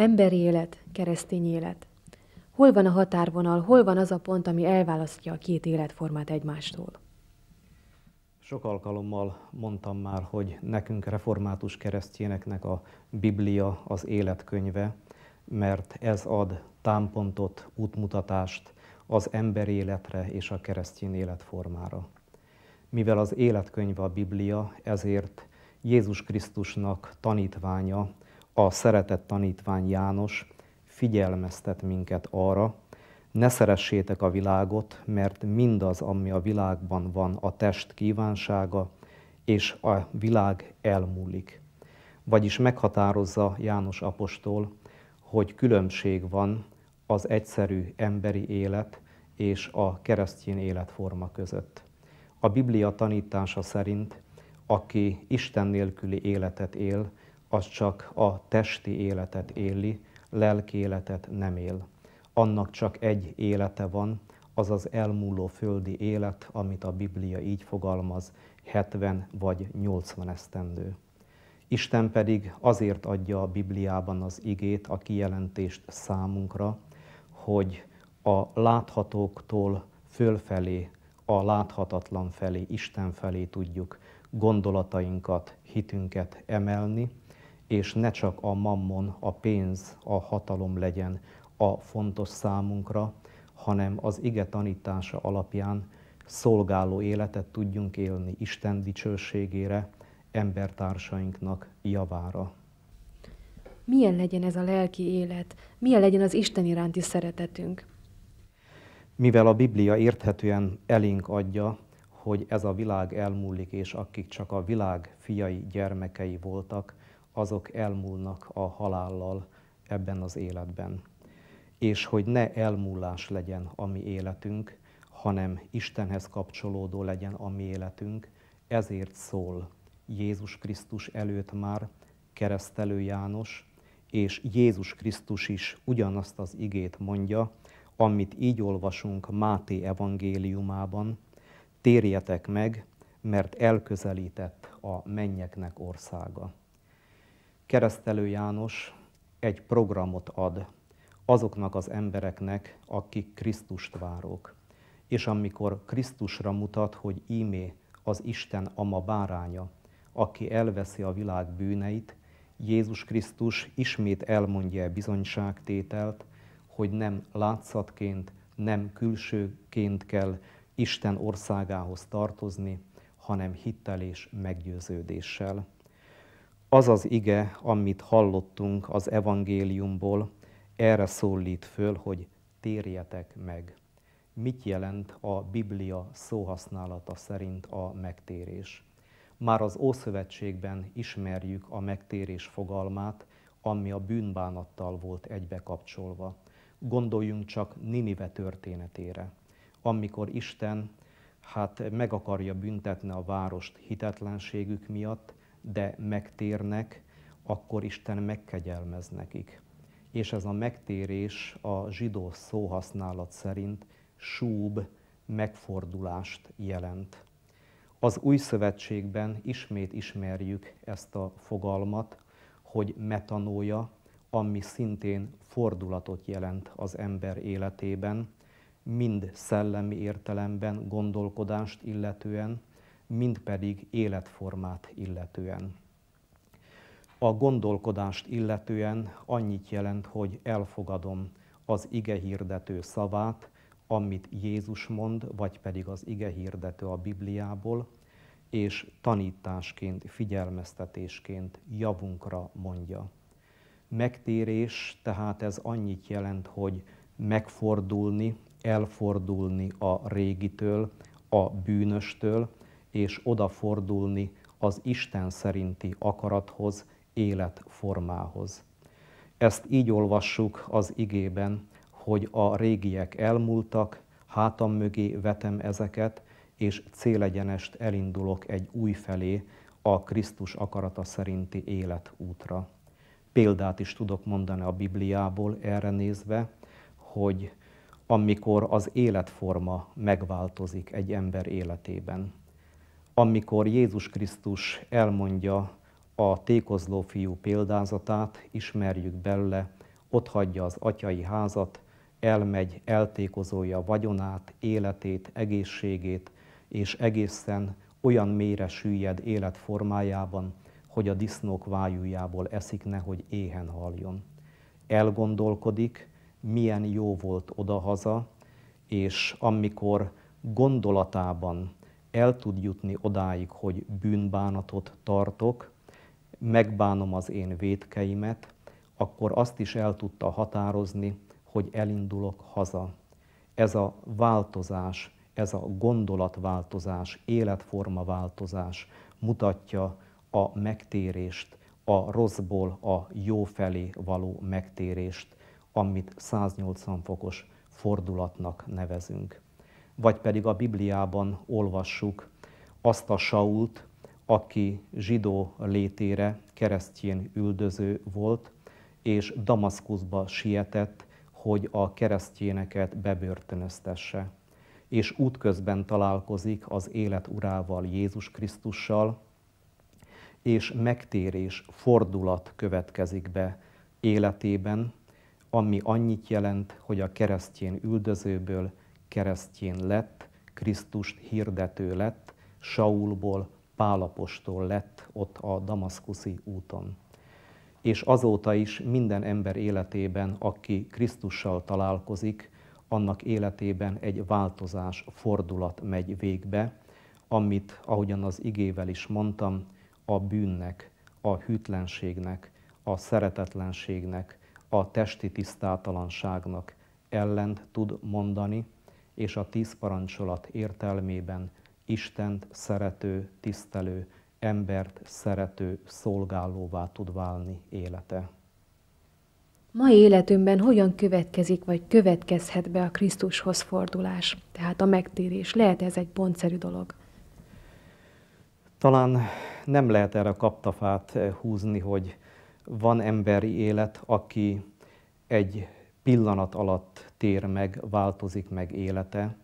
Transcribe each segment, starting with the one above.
Emberi élet, keresztény élet. Hol van a határvonal, hol van az a pont, ami elválasztja a két életformát egymástól? Sok alkalommal mondtam már, hogy nekünk református keresztényeknek a Biblia az életkönyve, mert ez ad támpontot, útmutatást az emberi életre és a keresztény életformára. Mivel az életkönyve a Biblia, ezért Jézus Krisztusnak tanítványa, a szeretett tanítvány János figyelmeztet minket arra, ne szeressétek a világot, mert mindaz, ami a világban van, a test kívánsága, és a világ elmúlik. Vagyis meghatározza János apostol, hogy különbség van az egyszerű emberi élet és a keresztény életforma között. A Biblia tanítása szerint, aki Isten nélküli életet él, az csak a testi életet éli, lelki életet nem él. Annak csak egy élete van, az az elmúló földi élet, amit a Biblia így fogalmaz, 70 vagy 80 esztendő. Isten pedig azért adja a Bibliában az igét, a kijelentést számunkra, hogy a láthatóktól fölfelé, a láthatatlan felé, Isten felé tudjuk gondolatainkat, hitünket emelni, és ne csak a mammon, a pénz, a hatalom legyen a fontos számunkra, hanem az ige tanítása alapján szolgáló életet tudjunk élni Isten dicsőségére, embertársainknak javára. Milyen legyen ez a lelki élet? Milyen legyen az Isten iránti szeretetünk? Mivel a Biblia érthetően elénk adja, hogy ez a világ elmúlik, és akik csak a világ fiai gyermekei voltak, azok elmúlnak a halállal ebben az életben. És hogy ne elmúlás legyen a mi életünk, hanem Istenhez kapcsolódó legyen a mi életünk, ezért szól Jézus Krisztus előtt már keresztelő János, és Jézus Krisztus is ugyanazt az igét mondja, amit így olvasunk Máté evangéliumában, térjetek meg, mert elközelített a mennyeknek országa. Keresztelő János egy programot ad azoknak az embereknek, akik Krisztust várok. És amikor Krisztusra mutat, hogy ímé az Isten ama báránya, aki elveszi a világ bűneit, Jézus Krisztus ismét elmondja a e bizonyságtételt, hogy nem látszatként, nem külsőként kell Isten országához tartozni, hanem hittel és meggyőződéssel. Az az ige, amit hallottunk az evangéliumból, erre szólít föl, hogy térjetek meg. Mit jelent a Biblia szóhasználata szerint a megtérés? Már az Ószövetségben ismerjük a megtérés fogalmát, ami a bűnbánattal volt egybe kapcsolva. Gondoljunk csak Ninive történetére, amikor Isten hát meg akarja büntetni a várost hitetlenségük miatt, de megtérnek, akkor Isten megkegyelmez nekik. És ez a megtérés a zsidó szóhasználat szerint súb megfordulást jelent. Az új szövetségben ismét ismerjük ezt a fogalmat, hogy metanója, ami szintén fordulatot jelent az ember életében, mind szellemi értelemben, gondolkodást illetően, mind pedig életformát illetően. A gondolkodást illetően annyit jelent, hogy elfogadom az ige hirdető szavát, amit Jézus mond, vagy pedig az ige hirdető a Bibliából, és tanításként, figyelmeztetésként javunkra mondja. Megtérés tehát ez annyit jelent, hogy megfordulni, elfordulni a régitől, a bűnöstől, és odafordulni az Isten szerinti akarathoz, életformához. Ezt így olvassuk az igében, hogy a régiek elmúltak, hátam mögé vetem ezeket, és célegyenest elindulok egy új felé, a Krisztus akarata szerinti életútra. Példát is tudok mondani a Bibliából erre nézve, hogy amikor az életforma megváltozik egy ember életében, amikor Jézus Krisztus elmondja a tékozló fiú példázatát, ismerjük belőle, ott hagyja az atyai házat, elmegy, eltékozolja vagyonát, életét, egészségét, és egészen olyan mélyre süllyed életformájában, hogy a disznók vájújából eszik, nehogy éhen haljon. Elgondolkodik, milyen jó volt odahaza, és amikor gondolatában el tud jutni odáig, hogy bűnbánatot tartok, megbánom az én védkeimet, akkor azt is el tudta határozni, hogy elindulok haza. Ez a változás, ez a gondolatváltozás, életforma-változás mutatja a megtérést, a rosszból a jó felé való megtérést, amit 180 fokos fordulatnak nevezünk vagy pedig a Bibliában olvassuk azt a Sault, aki zsidó létére keresztjén üldöző volt, és Damaszkuszba sietett, hogy a keresztjéneket bebörtönöztesse. És útközben találkozik az élet urával, Jézus Krisztussal, és megtérés, fordulat következik be életében, ami annyit jelent, hogy a keresztjén üldözőből keresztjén lett, Krisztust hirdető lett, Saulból pálapostól lett ott a damaszkuszi úton. És azóta is minden ember életében, aki Krisztussal találkozik, annak életében egy változás, fordulat megy végbe, amit, ahogyan az igével is mondtam, a bűnnek, a hűtlenségnek, a szeretetlenségnek, a testi tisztátalanságnak ellent tud mondani, és a tíz parancsolat értelmében Istent szerető, tisztelő, embert szerető, szolgálóvá tud válni élete. Ma életünkben hogyan következik vagy következhet be a Krisztushoz fordulás, tehát a megtérés? Lehet ez egy pontszerű dolog? Talán nem lehet erre kaptafát eh, húzni, hogy van emberi élet, aki egy pillanat alatt tér meg, változik meg élete.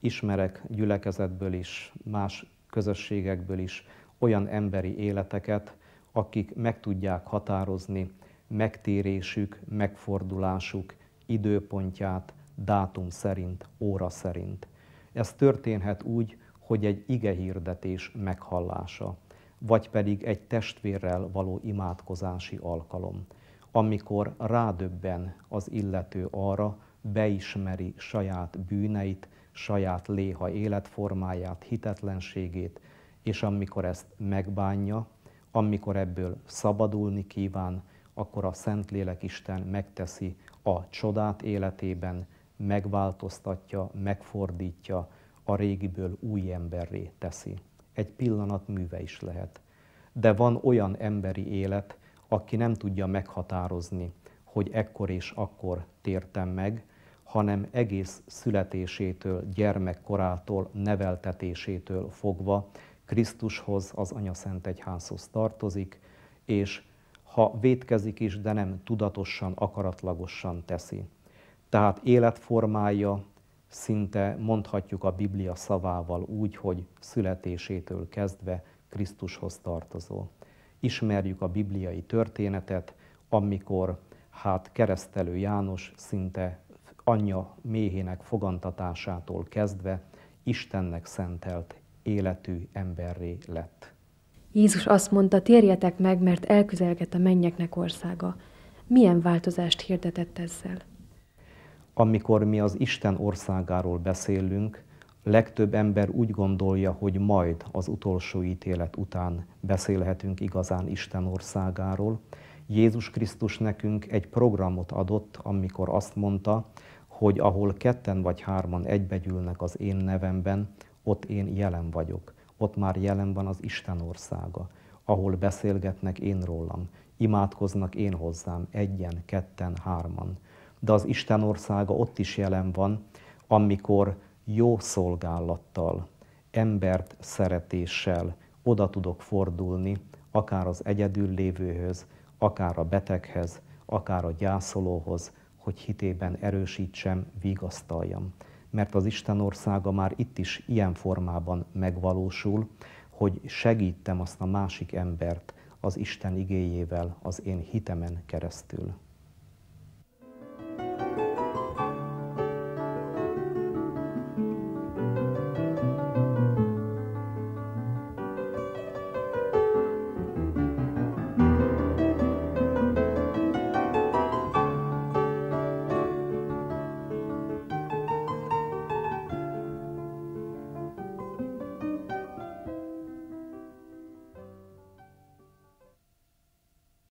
Ismerek gyülekezetből is, más közösségekből is olyan emberi életeket, akik meg tudják határozni megtérésük, megfordulásuk időpontját dátum szerint, óra szerint. Ez történhet úgy, hogy egy ige hirdetés meghallása, vagy pedig egy testvérrel való imádkozási alkalom, amikor rádöbben az illető arra, beismeri saját bűneit, saját léha életformáját, hitetlenségét, és amikor ezt megbánja, amikor ebből szabadulni kíván, akkor a Szentlélek Isten megteszi a csodát életében, megváltoztatja, megfordítja, a régiből új emberré teszi. Egy pillanat műve is lehet. De van olyan emberi élet, aki nem tudja meghatározni, hogy ekkor és akkor tértem meg, hanem egész születésétől, gyermekkorától, neveltetésétől fogva Krisztushoz az Anya Szent Egyházhoz tartozik, és ha vétkezik is, de nem tudatosan, akaratlagosan teszi. Tehát életformája szinte mondhatjuk a Biblia szavával úgy, hogy születésétől kezdve Krisztushoz tartozó. Ismerjük a bibliai történetet, amikor hát keresztelő János szinte anyja méhének fogantatásától kezdve Istennek szentelt életű emberré lett. Jézus azt mondta, térjetek meg, mert elközelget a mennyeknek országa. Milyen változást hirdetett ezzel? Amikor mi az Isten országáról beszélünk, legtöbb ember úgy gondolja, hogy majd az utolsó ítélet után beszélhetünk igazán Isten országáról. Jézus Krisztus nekünk egy programot adott, amikor azt mondta, hogy ahol ketten vagy hárman egybegyűlnek az én nevemben, ott én jelen vagyok. Ott már jelen van az Isten országa, ahol beszélgetnek én rólam, imádkoznak én hozzám, egyen, ketten, hárman. De az Isten országa ott is jelen van, amikor jó szolgálattal, embert szeretéssel oda tudok fordulni, akár az egyedül lévőhöz, akár a beteghez, akár a gyászolóhoz, hogy hitében erősítsem, vigasztaljam. Mert az Isten országa már itt is ilyen formában megvalósul, hogy segítem azt a másik embert az Isten igéjével, az én hitemen keresztül.